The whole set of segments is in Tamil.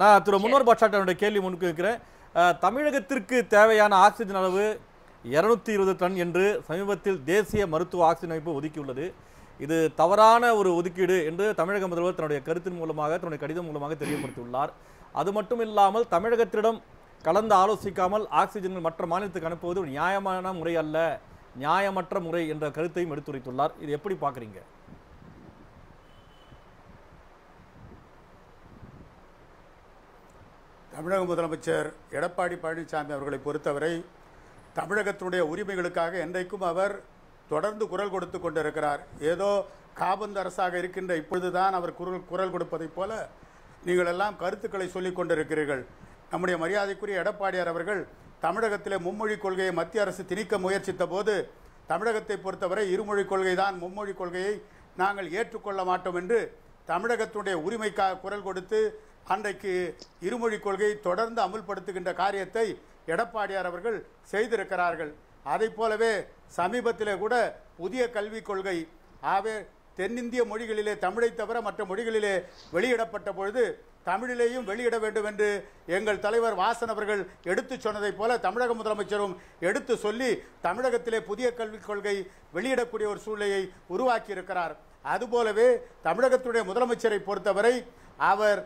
நான் திரு முன்னோர் பாட்சாட்டனுடைய கேள்வி முன்கு இருக்கிறேன் தமிழகத்திற்கு தேவையான ஆக்சிஜன் அளவு இரநூத்தி இருபது டன் என்று சமீபத்தில் தேசிய மருத்துவ ஆக்சிஜன் அமைப்பு ஒதுக்கியுள்ளது இது தவறான ஒரு ஒதுக்கீடு என்று தமிழக முதல்வர் தன்னுடைய கருத்தின் மூலமாக தன்னுடைய கடிதம் மூலமாக தெரியப்படுத்தியுள்ளார் அது மட்டும் இல்லாமல் தமிழகத்திடம் கலந்து ஆலோசிக்காமல் ஆக்சிஜன்கள் மற்ற மாநிலத்துக்கு அனுப்புவது ஒரு நியாயமான முறை அல்ல நியாயமற்ற முறை என்ற கருத்தையும் எடுத்துரைத்துள்ளார் இது எப்படி பார்க்குறீங்க தமிழக முதலமைச்சர் எடப்பாடி பழனிசாமி அவர்களை பொறுத்தவரை தமிழகத்தினுடைய உரிமைகளுக்காக என்றைக்கும் அவர் தொடர்ந்து குரல் கொடுத்து கொண்டிருக்கிறார் ஏதோ காபந்து அரசாக இருக்கின்ற இப்பொழுதுதான் அவர் குரல் குரல் கொடுப்பதைப் போல நீங்கள் எல்லாம் கருத்துக்களை சொல்லிக் கொண்டிருக்கிறீர்கள் நம்முடைய மரியாதைக்குரிய எடப்பாடியார் அவர்கள் தமிழகத்திலே மும்மொழி கொள்கையை மத்திய அரசு திணிக்க முயற்சித்த போது தமிழகத்தை பொறுத்தவரை இருமொழி கொள்கை தான் மும்மொழி கொள்கையை நாங்கள் ஏற்றுக்கொள்ள மாட்டோம் என்று தமிழகத்துடைய உரிமைக்காக குரல் கொடுத்து அன்றைக்கு இருமொழி கொள்கை தொடர்ந்து அமுல்படுத்துகின்ற காரியத்தை எடப்பாடியார் அவர்கள் செய்திருக்கிறார்கள் அதை போலவே சமீபத்தில் கூட புதிய கல்விக் கொள்கை ஆவே தென்னிந்திய மொழிகளிலே தமிழை தவிர மற்ற மொழிகளிலே வெளியிடப்பட்ட பொழுது தமிழிலேயும் வெளியிட வேண்டும் என்று எங்கள் தலைவர் வாசன் அவர்கள் எடுத்து சொன்னதைப் போல தமிழக முதலமைச்சரும் எடுத்து சொல்லி தமிழகத்திலே புதிய கல்விக் கொள்கை வெளியிடக்கூடிய ஒரு சூழ்நிலையை உருவாக்கியிருக்கிறார் அதுபோலவே தமிழகத்துடைய முதலமைச்சரை பொறுத்தவரை அவர்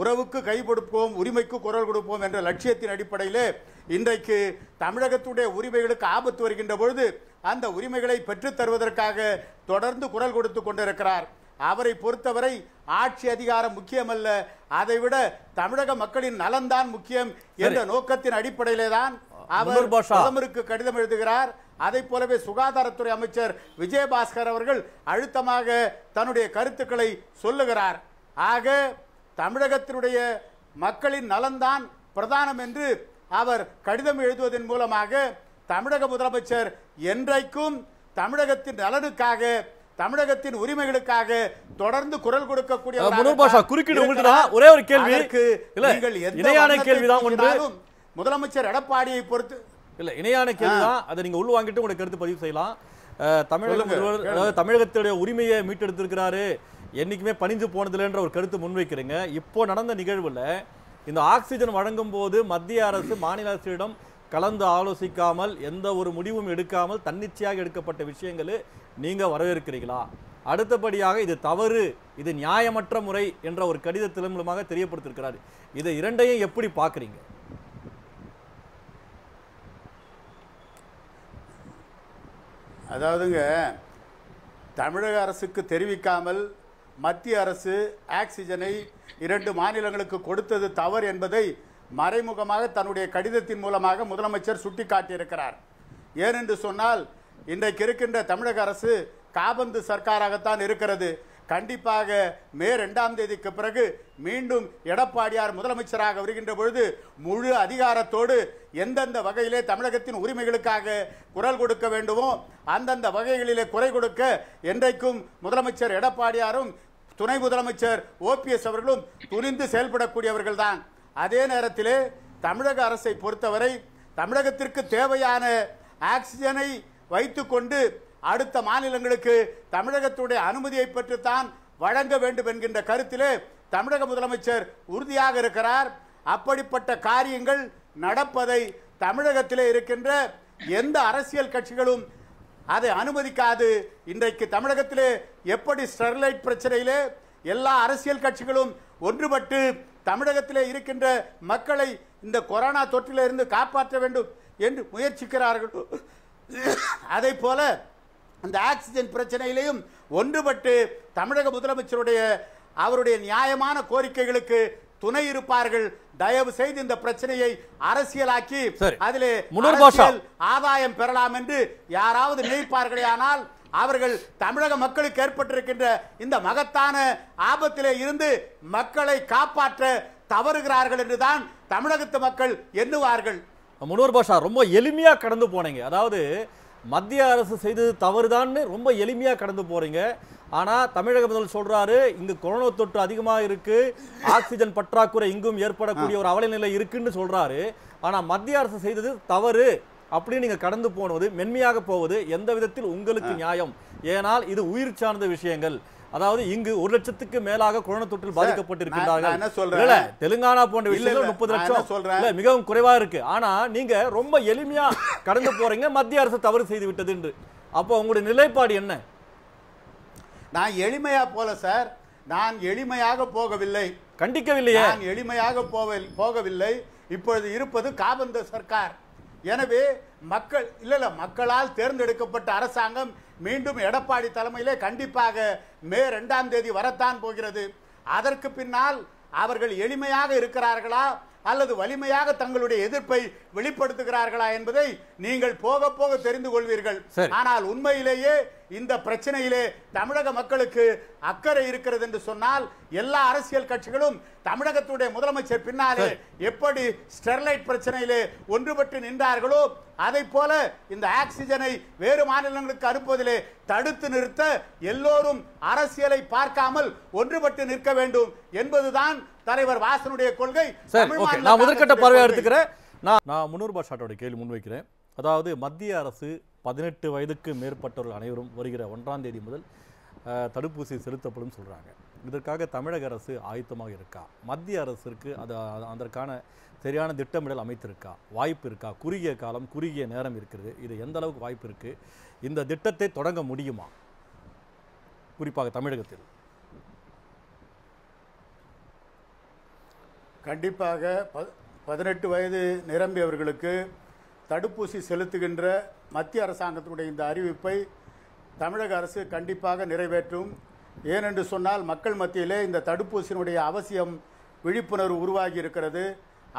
உறவுக்கு கை கொடுப்போம் உரிமைக்கு குரல் கொடுப்போம் என்ற லட்சியத்தின் அடிப்படையிலே இன்றைக்கு தமிழகத்துடைய உரிமைகளுக்கு ஆபத்து வருகின்ற பொழுது அந்த உரிமைகளை பெற்றுத்தருவதற்காக தொடர்ந்து குரல் கொடுத்து கொண்டிருக்கிறார் அவரை பொறுத்தவரை ஆட்சி அதிகாரம் முக்கியமல்ல அதைவிட தமிழக மக்களின் நலன்தான் முக்கியம் என்ற நோக்கத்தின் அடிப்படையிலே தான் அவர் பிரதமருக்கு கடிதம் எழுதுகிறார் அதை போலவே சுகாதாரத்துறை அமைச்சர் விஜயபாஸ்கர் அவர்கள் அழுத்தமாக தன்னுடைய கருத்துக்களை சொல்லுகிறார் ஆக தமிழகத்தினுடைய மக்களின் நலன்தான் பிரதானம் என்று அவர் கடிதம் எழுதுவதன் மூலமாக தமிழக முதலமைச்சர் என்றைக்கும் தமிழகத்தின் நலனுக்காக தமிழகத்தின் உரிமைகளுக்காக தொடர்ந்து குரல் கொடுக்கக்கூடிய ஒரே ஒரு கேள்வி நீங்கள் இணையான கேள்விதான் முதலமைச்சர் எடப்பாடியை பொறுத்து இல்ல இணையான கேள்விதான் அதை நீங்க உள்வாங்கிட்டு உங்களுக்கு கருத்து பதிவு செய்யலாம் தமிழக தமிழகத்துடைய உரிமையை மீட்டெடுத்திருக்கிறாரு என்றைக்குமே பணிந்து போனதில்லைன்ற ஒரு கருத்து முன்வைக்கிறீங்க இப்போ நடந்த நிகழ்வில் இந்த ஆக்சிஜன் வழங்கும் போது மத்திய அரசு மாநில அரசிடம் கலந்து ஆலோசிக்காமல் எந்த ஒரு முடிவும் எடுக்காமல் தன்னிச்சையாக எடுக்கப்பட்ட விஷயங்களை நீங்கள் வரவேற்கிறீங்களா அடுத்தபடியாக இது தவறு இது நியாயமற்ற முறை என்ற ஒரு கடித மூலமாக தெரியப்படுத்திருக்கிறார் இதை இரண்டையும் எப்படி பார்க்குறீங்க அதாவதுங்க தமிழக அரசுக்கு தெரிவிக்காமல் மத்திய அரசு ஆக்சிஜனை இரண்டு மாநிலங்களுக்கு கொடுத்தது தவறு என்பதை மறைமுகமாக தன்னுடைய கடிதத்தின் மூலமாக முதலமைச்சர் சுட்டிக்காட்டியிருக்கிறார் ஏனென்று சொன்னால் இன்றைக்கு இருக்கின்ற தமிழக அரசு காபந்து சர்க்காராகத்தான் இருக்கிறது கண்டிப்பாக மே ரெண்டாம் தேதிக்கு பிறகு மீண்டும் எடப்பாடியார் முதலமைச்சராக வருகின்ற பொழுது முழு அதிகாரத்தோடு எந்தெந்த வகையிலே தமிழகத்தின் உரிமைகளுக்காக குரல் கொடுக்க வேண்டுமோ அந்தந்த வகைகளிலே குறை கொடுக்க என்றைக்கும் முதலமைச்சர் எடப்பாடியாரும் துணை முதலமைச்சர் ஓபிஎஸ் அவர்களும் துணிந்து செயல்படக்கூடியவர்கள் தான் அதே நேரத்திலே தமிழக அரசை பொறுத்தவரை தமிழகத்திற்கு தேவையான ஆக்சிஜனை வைத்துக்கொண்டு அடுத்த மாநிலங்களுக்கு தமிழகத்துடைய அனுமதியை பெற்றுத்தான் வழங்க வேண்டும் என்கின்ற கருத்திலே தமிழக முதலமைச்சர் உறுதியாக இருக்கிறார் அப்படிப்பட்ட காரியங்கள் நடப்பதை தமிழகத்திலே இருக்கின்ற எந்த அரசியல் கட்சிகளும் அதை அனுமதிக்காது இன்றைக்கு தமிழகத்திலே எப்படி ஸ்டெர்லைட் பிரச்சனையிலே எல்லா அரசியல் கட்சிகளும் ஒன்றுபட்டு தமிழகத்திலே இருக்கின்ற மக்களை இந்த கொரோனா தொற்றிலிருந்து காப்பாற்ற வேண்டும் என்று முயற்சிக்கிறார்கள் அதே போல அந்த ஆக்சிஜன் பிரச்சனையிலையும் ஒன்றுபட்டு தமிழக முதலமைச்சருடைய அவருடைய நியாயமான கோரிக்கைகளுக்கு துணை இருப்பார்கள் தயவு செய்து இந்த பிரச்சனையை அரசியலாக்கி அதிலே ஆதாயம் பெறலாம் என்று யாராவது நினைப்பார்களே ஆனால் அவர்கள் தமிழக மக்களுக்கு ஏற்பட்டிருக்கின்ற இந்த மகத்தான ஆபத்திலே இருந்து மக்களை காப்பாற்ற தவறுகிறார்கள் என்றுதான் தமிழகத்து மக்கள் எண்ணுவார்கள் முனோர் பாஷா ரொம்ப எளிமையாக கடந்து போனீங்க அதாவது மத்திய அரசு செய்தது தவறுதான்னு ரொம்ப எளிமையாக கடந்து போகிறீங்க ஆனால் தமிழக முதல் சொல்கிறாரு இங்கு கொரோனா தொற்று அதிகமாக இருக்குது ஆக்சிஜன் பற்றாக்குறை இங்கும் ஏற்படக்கூடிய ஒரு அவலநிலை நிலை இருக்குன்னு சொல்கிறாரு ஆனால் மத்திய அரசு செய்தது தவறு அப்படின்னு நீங்கள் கடந்து போனது மென்மையாக போவது எந்த விதத்தில் உங்களுக்கு நியாயம் ஏனால் இது உயிர் சார்ந்த விஷயங்கள் அதாவது இங்கு ஒரு லட்சத்துக்கு மேலாக கொரோனா தொற்றில் பாதிக்கப்பட்டிருக்கிறார்கள் என்ன தெலுங்கானா போன்ற விஷயங்கள் முப்பது லட்சம் சொல்றேன் மிகவும் குறைவா இருக்கு ஆனா நீங்க ரொம்ப எளிமையா கடந்து போறீங்க மத்திய அரசு தவறு செய்து விட்டது என்று அப்போ உங்களுடைய நிலைப்பாடு என்ன நான் எளிமையா போல சார் நான் எளிமையாக போகவில்லை கண்டிக்கவில்லையே நான் எளிமையாக போகவில்லை இப்பொழுது இருப்பது காபந்த சர்க்கார் எனவே மக்கள் இல்ல இல்ல மக்களால் தேர்ந்தெடுக்கப்பட்ட அரசாங்கம் மீண்டும் எடப்பாடி தலைமையிலே கண்டிப்பாக மே ரெண்டாம் தேதி வரத்தான் போகிறது அதற்கு பின்னால் அவர்கள் எளிமையாக இருக்கிறார்களா அல்லது வலிமையாக தங்களுடைய எதிர்ப்பை வெளிப்படுத்துகிறார்களா என்பதை நீங்கள் போக போக தெரிந்து கொள்வீர்கள் ஆனால் உண்மையிலேயே இந்த பிரச்சனையிலே தமிழக மக்களுக்கு அக்கறை இருக்கிறது என்று சொன்னால் எல்லா அரசியல் கட்சிகளும் தமிழகத்துடைய முதலமைச்சர் பின்னாலே எப்படி ஸ்டெர்லைட் பிரச்சனையிலே ஒன்றுபட்டு நின்றார்களோ அதை போல இந்த ஆக்சிஜனை வேறு மாநிலங்களுக்கு அனுப்புவதிலே தடுத்து நிறுத்த எல்லோரும் அரசியலை பார்க்காமல் ஒன்றுபட்டு நிற்க வேண்டும் என்பதுதான் தலைவர் வாசனுடைய கொள்கை நான் முதற்கட்ட பார்வையா எடுத்துக்கிறேன் நான் நான் முன்னூறு பாஷாட்டோட கேள்வி முன்வைக்கிறேன் அதாவது மத்திய அரசு பதினெட்டு வயதுக்கு மேற்பட்டவர்கள் அனைவரும் வருகிற ஒன்றாம் தேதி முதல் தடுப்பூசி செலுத்தப்படும் சொல்கிறாங்க இதற்காக தமிழக அரசு ஆயத்தமாக இருக்கா மத்திய அரசிற்கு அது அதற்கான சரியான திட்டமிடல் அமைத்திருக்கா வாய்ப்பு இருக்கா குறுகிய காலம் குறுகிய நேரம் இருக்கிறது இது எந்த அளவுக்கு வாய்ப்பு இருக்குது இந்த திட்டத்தை தொடங்க முடியுமா குறிப்பாக தமிழகத்தில் கண்டிப்பாக ப பதினெட்டு வயது நிரம்பியவர்களுக்கு தடுப்பூசி செலுத்துகின்ற மத்திய அரசாங்கத்தினுடைய இந்த அறிவிப்பை தமிழக அரசு கண்டிப்பாக நிறைவேற்றும் ஏனென்று சொன்னால் மக்கள் மத்தியிலே இந்த தடுப்பூசியினுடைய அவசியம் விழிப்புணர்வு உருவாகி இருக்கிறது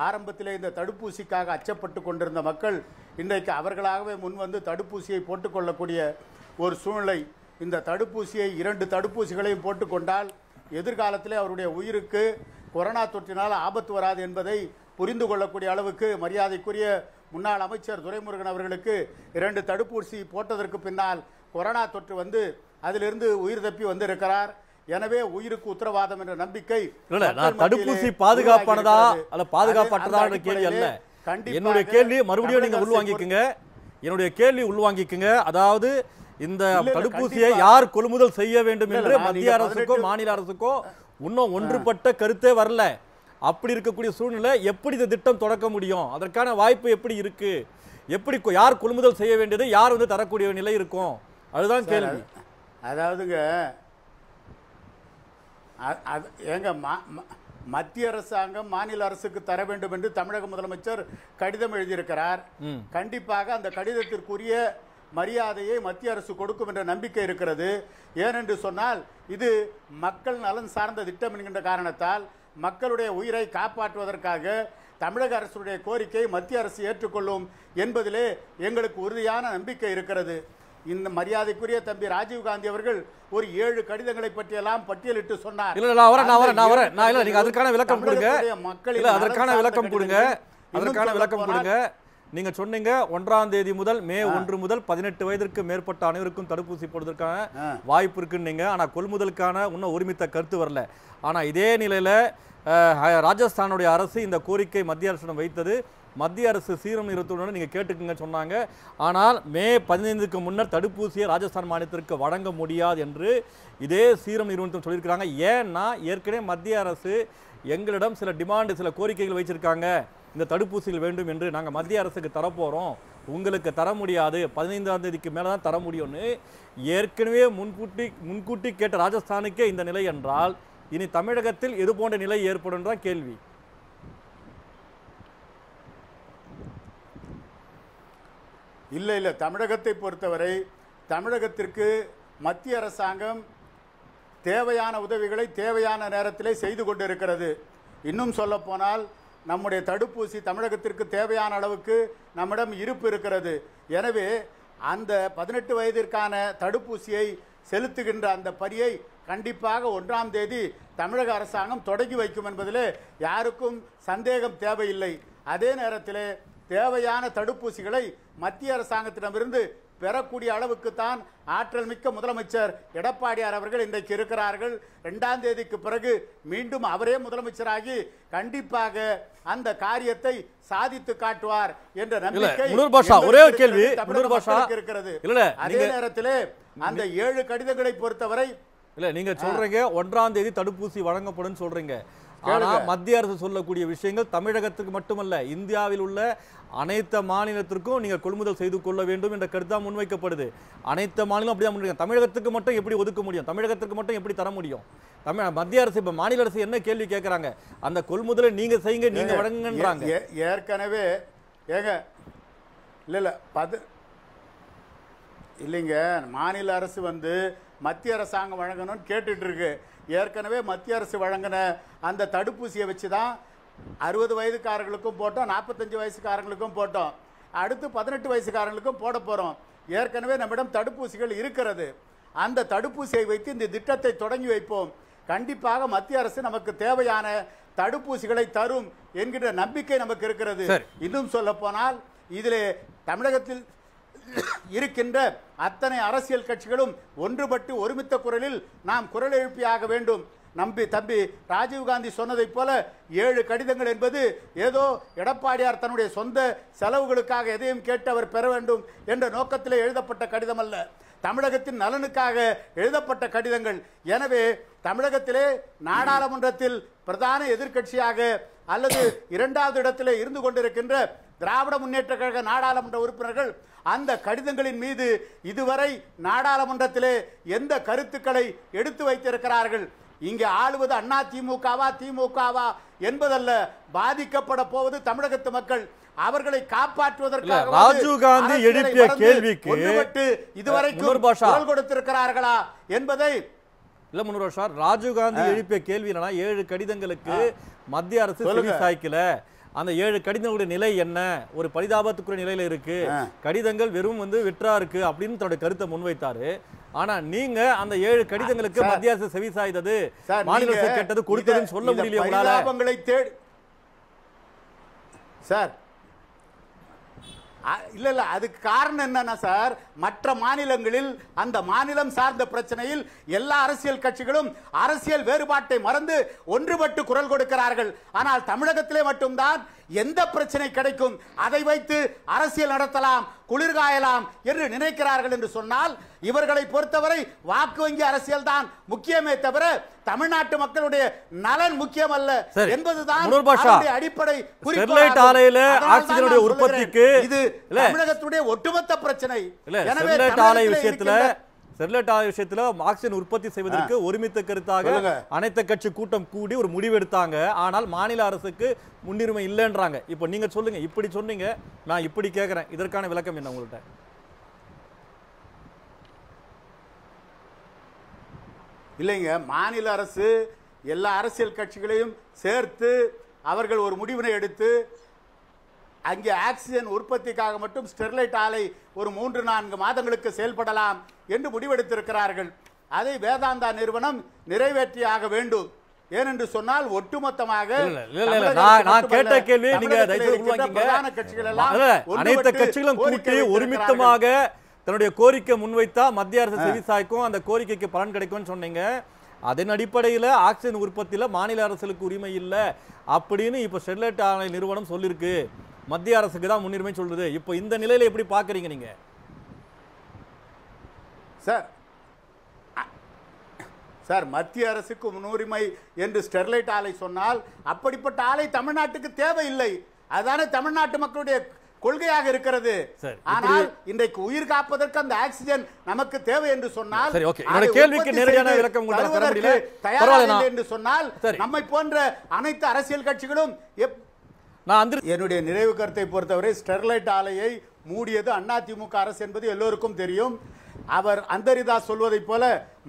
ஆரம்பத்திலே இந்த தடுப்பூசிக்காக அச்சப்பட்டு கொண்டிருந்த மக்கள் இன்றைக்கு அவர்களாகவே முன்வந்து தடுப்பூசியை போட்டுக்கொள்ளக்கூடிய ஒரு சூழ்நிலை இந்த தடுப்பூசியை இரண்டு தடுப்பூசிகளையும் போட்டுக்கொண்டால் எதிர்காலத்திலே அவருடைய உயிருக்கு கொரோனா தொற்றினால் ஆபத்து வராது என்பதை புரிந்து கொள்ளக்கூடிய அளவுக்கு மரியாதைக்குரிய முன்னாள் அமைச்சர் துரைமுருகன் அவர்களுக்கு இரண்டு தடுப்பூசி போட்டதற்கு பின்னால் கொரோனா தொற்று வந்து அதிலிருந்து உயிர் தப்பி வந்திருக்கிறார் எனவே உயிருக்கு உத்தரவாதம் என்ற நம்பிக்கை தடுப்பூசி பாதுகாப்பானதா அல்ல பாதுகாப்பற்றதா கேள்வி அல்ல என்னுடைய கேள்வி மறுபடியும் நீங்க உள்வாங்கிக்குங்க என்னுடைய கேள்வி உள்வாங்கிக்குங்க அதாவது இந்த தடுப்பூசியை யார் கொள்முதல் செய்ய வேண்டும் என்று மத்திய அரசுக்கோ மாநில அரசுக்கோ இன்னும் ஒன்றுபட்ட கருத்தே வரல அப்படி இருக்கக்கூடிய சூழ்நிலை எப்படி இந்த திட்டம் தொடக்க முடியும் அதற்கான வாய்ப்பு எப்படி இருக்குது எப்படி யார் கொள்முதல் செய்ய வேண்டியது யார் வந்து தரக்கூடிய நிலை இருக்கும் அதுதான் கேள்வி அதாவதுங்க அது ஏங்க மத்திய அரசாங்கம் மாநில அரசுக்கு தர வேண்டும் என்று தமிழக முதலமைச்சர் கடிதம் எழுதியிருக்கிறார் கண்டிப்பாக அந்த கடிதத்திற்குரிய மரியாதையை மத்திய அரசு கொடுக்கும் என்ற நம்பிக்கை இருக்கிறது ஏனென்று சொன்னால் இது மக்கள் நலன் சார்ந்த திட்டம் என்கின்ற காரணத்தால் மக்களுடைய உயிரை காப்பாற்றுவதற்காக தமிழக அரசுடைய கோரிக்கையை மத்திய அரசு ஏற்றுக்கொள்ளும் என்பதிலே எங்களுக்கு உறுதியான நம்பிக்கை இருக்கிறது இந்த மரியாதைக்குரிய தம்பி ராஜீவ்காந்தி அவர்கள் ஒரு ஏழு கடிதங்களை பற்றியெல்லாம் பட்டியலிட்டு சொன்னார் நான் விளக்கம் கொடுங்க மக்கள் அதற்கான விளக்கம் கொடுங்க அதற்கான விளக்கம் கொடுங்க நீங்கள் சொன்னீங்க ஒன்றாம் தேதி முதல் மே ஒன்று முதல் பதினெட்டு வயதிற்கு மேற்பட்ட அனைவருக்கும் தடுப்பூசி போடுவதற்கான வாய்ப்பு இருக்குன்னீங்க ஆனால் கொள்முதலுக்கான இன்னும் ஒருமித்த கருத்து வரல ஆனால் இதே நிலையில் ராஜஸ்தானுடைய அரசு இந்த கோரிக்கை மத்திய அரசிடம் வைத்தது மத்திய அரசு சீரம் நிறுவனத்துடன் நீங்கள் கேட்டுக்குங்க சொன்னாங்க ஆனால் மே பதினைந்துக்கு முன்னர் தடுப்பூசியை ராஜஸ்தான் மாநிலத்திற்கு வழங்க முடியாது என்று இதே சீரம் நிறுவனத்தில் சொல்லியிருக்கிறாங்க ஏன்னா ஏற்கனவே மத்திய அரசு எங்களிடம் சில டிமாண்டு சில கோரிக்கைகள் வச்சிருக்காங்க இந்த தடுப்பூசிகள் வேண்டும் என்று நாங்கள் மத்திய அரசுக்கு தரப்போகிறோம் உங்களுக்கு தர முடியாது பதினைந்தாம் தேதிக்கு மேலே தான் தர முடியும்னு ஏற்கனவே முன்கூட்டி முன்கூட்டி கேட்ட ராஜஸ்தானுக்கே இந்த நிலை என்றால் இனி தமிழகத்தில் எது போன்ற நிலை ஏற்படும் தான் கேள்வி இல்லை இல்லை தமிழகத்தை பொறுத்தவரை தமிழகத்திற்கு மத்திய அரசாங்கம் தேவையான உதவிகளை தேவையான நேரத்திலே செய்து கொண்டிருக்கிறது இன்னும் சொல்லப்போனால் நம்முடைய தடுப்பூசி தமிழகத்திற்கு தேவையான அளவுக்கு நம்மிடம் இருப்பு இருக்கிறது எனவே அந்த பதினெட்டு வயதிற்கான தடுப்பூசியை செலுத்துகின்ற அந்த பரியை கண்டிப்பாக ஒன்றாம் தேதி தமிழக அரசாங்கம் தொடங்கி வைக்கும் என்பதிலே யாருக்கும் சந்தேகம் தேவையில்லை அதே நேரத்தில் தேவையான தடுப்பூசிகளை மத்திய அரசாங்கத்திடமிருந்து பெறக்கூடிய அளவுக்கு தான் ஆற்றல் மிக்க முதலமைச்சர் எடப்பாடியார் அவர்கள் இன்றைக்கு இருக்கிறார்கள் ரெண்டாம் தேதிக்கு பிறகு மீண்டும் அவரே முதலமைச்சராகி கண்டிப்பாக அந்த காரியத்தை சாதித்து காட்டுவார் என்ற நம்பிக்கை ஒரே கேள்வி இருக்கிறது அதே நேரத்திலே அந்த ஏழு கடிதங்களை பொறுத்தவரை இல்ல நீங்க சொல்றீங்க ஒன்றாம் தேதி தடுப்பூசி வழங்கப்படும் சொல்றீங்க ஆனால் மத்திய அரசு சொல்லக்கூடிய விஷயங்கள் தமிழகத்துக்கு மட்டுமல்ல இந்தியாவில் உள்ள அனைத்து மாநிலத்திற்கும் நீங்கள் கொள்முதல் செய்து கொள்ள வேண்டும் என்ற கருத்தாக முன்வைக்கப்படுது அனைத்து மாநிலம் தான் முன்வைக்க தமிழகத்துக்கு மட்டும் எப்படி ஒதுக்க முடியும் தமிழகத்துக்கு மட்டும் எப்படி தர முடியும் தமிழ் மத்திய அரசு இப்போ மாநில அரசு என்ன கேள்வி கேட்குறாங்க அந்த கொள்முதலை நீங்கள் செய்யுங்க நீங்கள் வழங்குங்கன்றாங்க ஏற்கனவே ஏங்க இல்லை இல்லை பது இல்லைங்க மாநில அரசு வந்து மத்திய அரசாங்கம் வழங்கணும்னு கேட்டுட்ருக்கு ஏற்கனவே மத்திய அரசு வழங்கின அந்த தடுப்பூசியை வச்சு தான் அறுபது வயதுக்காரர்களுக்கும் போட்டோம் நாற்பத்தஞ்சு வயசுக்காரங்களுக்கும் போட்டோம் அடுத்து பதினெட்டு வயசுக்காரங்களுக்கும் போட போகிறோம் ஏற்கனவே நம்மிடம் தடுப்பூசிகள் இருக்கிறது அந்த தடுப்பூசியை வைத்து இந்த திட்டத்தை தொடங்கி வைப்போம் கண்டிப்பாக மத்திய அரசு நமக்கு தேவையான தடுப்பூசிகளை தரும் என்கிற நம்பிக்கை நமக்கு இருக்கிறது இன்னும் சொல்ல போனால் இதில் தமிழகத்தில் இருக்கின்ற அத்தனை அரசியல் கட்சிகளும் ஒன்றுபட்டு ஒருமித்த குரலில் நாம் குரல் எழுப்பியாக வேண்டும் நம்பி தம்பி ராஜீவ்காந்தி சொன்னதைப் போல ஏழு கடிதங்கள் என்பது ஏதோ எடப்பாடியார் தன்னுடைய சொந்த செலவுகளுக்காக எதையும் கேட்டு அவர் பெற வேண்டும் என்ற நோக்கத்திலே எழுதப்பட்ட கடிதம் அல்ல தமிழகத்தின் நலனுக்காக எழுதப்பட்ட கடிதங்கள் எனவே தமிழகத்திலே நாடாளுமன்றத்தில் பிரதான எதிர்க்கட்சியாக அல்லது இரண்டாவது இடத்திலே இருந்து கொண்டிருக்கின்ற திராவிட முன்னேற்ற கழக நாடாளுமன்ற உறுப்பினர்கள் அந்த கடிதங்களின் மீது இதுவரை நாடாளுமன்றத்திலே எந்த கருத்துக்களை எடுத்து வைத்திருக்கிறார்கள் இங்கே ஆளுவது அண்ணா திமுகவா திமுகவா என்பதல்ல பாதிக்கப்பட போவது தமிழகத்து மக்கள் அவர்களை காப்பாற்றுவதற்காக ராஜீவ் காந்தி எழுப்பிய கேள்விக்கு இதுவரைக்கும் குரல் கொடுத்திருக்கிறார்களா என்பதை இல்ல முன்னோர் சார் ராஜீவ் காந்தி எழுப்பிய கேள்வி என்னன்னா ஏழு கடிதங்களுக்கு மத்திய அரசு சாய்க்கல அந்த ஏழு கடிதங்களுடைய நிலை என்ன ஒரு பரிதாபத்துக்குரிய நிலையில இருக்கு கடிதங்கள் வெறும் வந்து விற்றா இருக்கு அப்படின்னு தன்னுடைய கருத்தை முன்வைத்தாரு ஆனா நீங்க அந்த ஏழு கடிதங்களுக்கு மத்திய அரசு செவிசாய்தது சாய்ந்தது மாநில அரசு கேட்டது கொடுத்ததுன்னு சொல்ல முடியல சார் இல்லை இல்லை அதுக்கு காரணம் என்னன்னா சார் மற்ற மாநிலங்களில் அந்த மாநிலம் சார்ந்த பிரச்சனையில் எல்லா அரசியல் கட்சிகளும் அரசியல் வேறுபாட்டை மறந்து ஒன்றுபட்டு குரல் கொடுக்கிறார்கள் ஆனால் தமிழகத்திலே மட்டும்தான் எந்த பிரச்சனை கிடைக்கும் அதை வைத்து அரசியல் நடத்தலாம் குளிர்காயலாம் என்று நினைக்கிறார்கள் என்று சொன்னால் இவர்களை பொறுத்தவரை வாக்கு வங்கி அரசியல் தான் முக்கியமே தவிர தமிழ்நாட்டு மக்களுடைய நலன் முக்கியம் அல்ல என்பதுதான் அடிப்படை ஸ்டெர்லைட் உற்பத்திக்கு இது தமிழகத்துடைய ஒட்டுமொத்த பிரச்சனை எனவே ஆலை விஷயத்துல ஸ்டெர்லைட் ஆலை விஷயத்துல ஆக்சிஜன் உற்பத்தி செய்வதற்கு ஒருமித்த கருத்தாக அனைத்து கட்சி கூட்டம் கூடி ஒரு முடிவு எடுத்தாங்க ஆனால் மாநில அரசுக்கு முன்னுரிமை இல்லைன்றாங்க இப்போ நீங்க சொல்லுங்க இப்படி சொன்னீங்க நான் இப்படி கேட்கறேன் இதற்கான விளக்கம் என்ன உங்கள்கிட்ட இல்லைங்க மாநில அரசு எல்லா அரசியல் கட்சிகளையும் சேர்த்து அவர்கள் ஒரு முடிவினை எடுத்து அங்கே ஆக்சிஜன் உற்பத்திக்காக மட்டும் ஸ்டெர்லைட் ஆலை ஒரு மூன்று நான்கு மாதங்களுக்கு செயல்படலாம் என்று முடிவெடுத்திருக்கிறார்கள் அதை வேதாந்தா நிறுவனம் நிறைவேற்றியாக வேண்டும் ஏனென்று சொன்னால் ஒட்டுமொத்தமாக நான் கேட்ட கேள்வி நீங்க பிரதான கட்சிகள் எல்லாம் அனைத்து கட்சிகளும் கூட்டி ஒருமித்தமாக தன்னுடைய கோரிக்கை முன்வைத்தா மத்திய அரசு செவி அந்த கோரிக்கைக்கு பலன் கிடைக்கும்னு சொன்னீங்க அதன் அடிப்படையில் ஆக்சிஜன் உற்பத்தியில் மாநில அரசுகளுக்கு உரிமை இல்லை அப்படின்னு இப்போ ஸ்டெர்லைட் ஆலை நிறுவனம் சொல்லியிருக்கு மத்திய அரசுக்கு தான் முன்னுரிமை சொல்றது இப்போ இந்த நிலையில எப்படி பாக்குறீங்க நீங்க சார் சார் மத்திய அரசுக்கு முன்னுரிமை என்று ஸ்டெர்லைட் ஆலை சொன்னால் அப்படிப்பட்ட ஆலை தமிழ்நாட்டுக்கு தேவையில்லை அதுதானே தமிழ்நாட்டு மக்களுடைய கொள்கையாக இருக்கிறது ஆனால் இன்றைக்கு உயிர் காப்பதற்கு அந்த ஆக்சிஜன் நமக்கு தேவை என்று சொன்னால் கேள்விக்கு நேரடியான விளக்கம் இல்லை என்று சொன்னால் நம்மை போன்ற அனைத்து அரசியல் கட்சிகளும் நான் அந்த என்னுடைய நிறைவு கருத்தை பொறுத்தவரை ஸ்டெர்லைட் ஆலையை மூடியது அதிமுக அரசு என்பது எல்லோருக்கும் தெரியும் அவர் அந்தரிதா சொல்வதைப் போல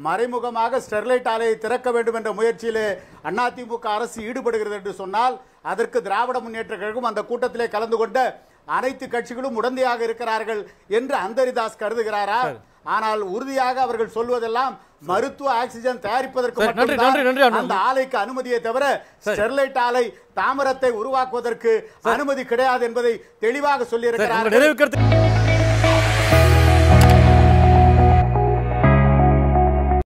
மறைமுகமாக ஸ்டெர்லைட் ஆலையை திறக்க வேண்டும் என்ற முயற்சியிலே அதிமுக அரசு ஈடுபடுகிறது என்று சொன்னால் அதற்கு திராவிட முன்னேற்ற கழகம் அந்த கூட்டத்திலே கலந்து கொண்ட அனைத்து கட்சிகளும் உடந்தையாக இருக்கிறார்கள் என்று அந்தரிதாஸ் கருதுகிறாரா ஆனால் உறுதியாக அவர்கள் சொல்வதெல்லாம் மருத்துவ ஆக்சிஜன் தயாரிப்பதற்கு அந்த ஆலைக்கு அனுமதியை தவிர ஸ்டெர்லைட் ஆலை தாமரத்தை உருவாக்குவதற்கு அனுமதி கிடையாது என்பதை தெளிவாக சொல்லியிருக்கிறார்